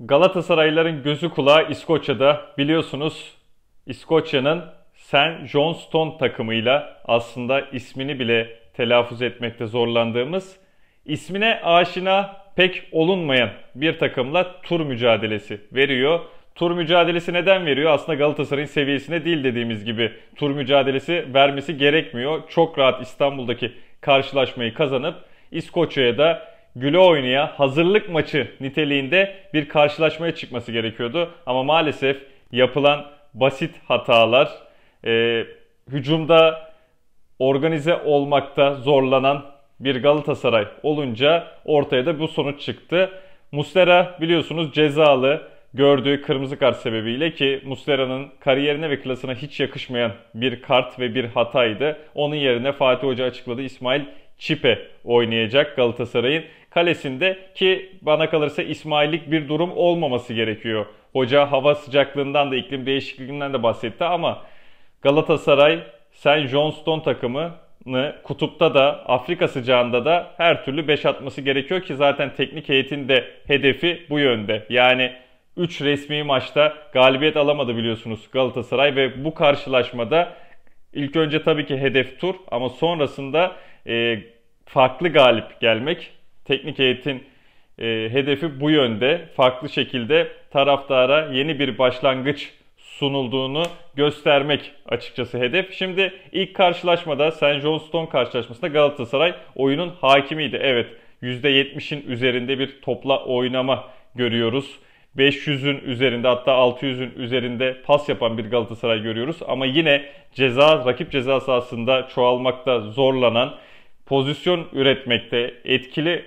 Galatasaraylıların gözü kulağı İskoçya'da. Biliyorsunuz İskoçya'nın St. Johnstone takımıyla aslında ismini bile telaffuz etmekte zorlandığımız, ismine aşina pek olunmayan bir takımla tur mücadelesi veriyor. Tur mücadelesi neden veriyor? Aslında Galatasaray'ın seviyesine değil dediğimiz gibi tur mücadelesi vermesi gerekmiyor. Çok rahat İstanbul'daki karşılaşmayı kazanıp İskoçya'ya da güle oynaya hazırlık maçı niteliğinde bir karşılaşmaya çıkması gerekiyordu. Ama maalesef yapılan basit hatalar, e, hücumda organize olmakta zorlanan bir Galatasaray olunca ortaya da bu sonuç çıktı. Muslera biliyorsunuz cezalı gördüğü kırmızı kart sebebiyle ki Muslera'nın kariyerine ve klasına hiç yakışmayan bir kart ve bir hataydı. Onun yerine Fatih Hoca açıkladı İsmail Çipe oynayacak Galatasaray'ın kalesinde ki bana kalırsa İsmaillik bir durum olmaması gerekiyor. Hoca hava sıcaklığından da iklim değişikliğinden de bahsetti ama Galatasaray sen Johnston takımını kutupta da Afrika sıcağında da her türlü 5 atması gerekiyor ki zaten teknik heyetin de hedefi bu yönde. Yani 3 resmi maçta galibiyet alamadı biliyorsunuz Galatasaray ve bu karşılaşmada ilk önce tabii ki hedef tur ama sonrasında e, farklı galip gelmek teknik heyetin e, hedefi bu yönde. Farklı şekilde taraftara yeni bir başlangıç sunulduğunu göstermek açıkçası hedef. Şimdi ilk karşılaşmada St. Johnston karşılaşmasında Galatasaray oyunun hakimiydi. Evet %70'in üzerinde bir topla oynama görüyoruz. 500'ün üzerinde hatta 600'ün üzerinde pas yapan bir Galatasaray görüyoruz. Ama yine ceza rakip ceza sahasında çoğalmakta zorlanan, pozisyon üretmekte etkili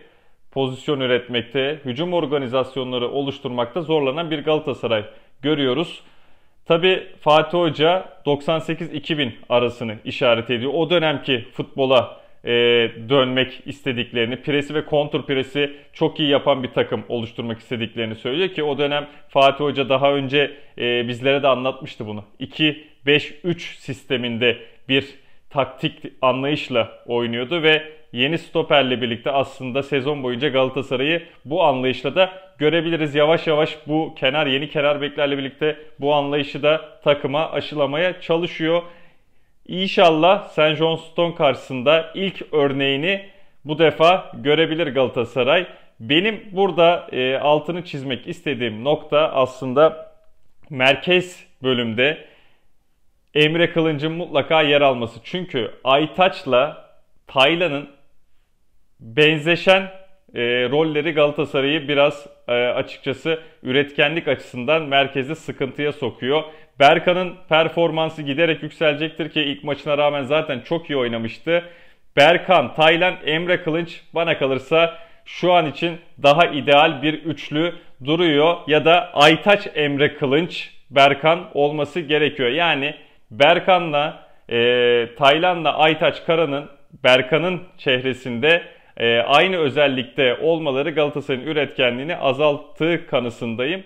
pozisyon üretmekte, hücum organizasyonları oluşturmakta zorlanan bir Galatasaray görüyoruz. Tabi Fatih Hoca 98-2000 arasını işaret ediyor. O dönemki futbola e, dönmek istediklerini, presi ve kontur presi çok iyi yapan bir takım oluşturmak istediklerini söylüyor ki o dönem Fatih Hoca daha önce e, bizlere de anlatmıştı bunu. 2-5-3 sisteminde bir taktik anlayışla oynuyordu ve yeni stoperle birlikte aslında sezon boyunca Galatasaray'ı bu anlayışla da görebiliriz. Yavaş yavaş bu kenar yeni kenar beklerle birlikte bu anlayışı da takıma aşılamaya çalışıyor. İnşallah St. John Stone karşısında ilk örneğini bu defa görebilir Galatasaray. Benim burada e, altını çizmek istediğim nokta aslında merkez bölümde Emre Kılıncı'nın mutlaka yer alması. Çünkü Aytaç'la Taylan'ın benzeşen e, rolleri Galatasaray'ı biraz e, açıkçası üretkenlik açısından merkezi sıkıntıya sokuyor. Berkan'ın performansı giderek yükselecektir ki ilk maçına rağmen zaten çok iyi oynamıştı. Berkan, Taylan, Emre Kılınç bana kalırsa şu an için daha ideal bir üçlü duruyor. Ya da Aytaç, Emre Kılınç, Berkan olması gerekiyor. Yani Berkan'la, e, Taylan'la Aytaç Kara'nın, Berkan'ın çehresinde ee, aynı özellikte olmaları Galatasaray'ın üretkenliğini azalttığı kanısındayım.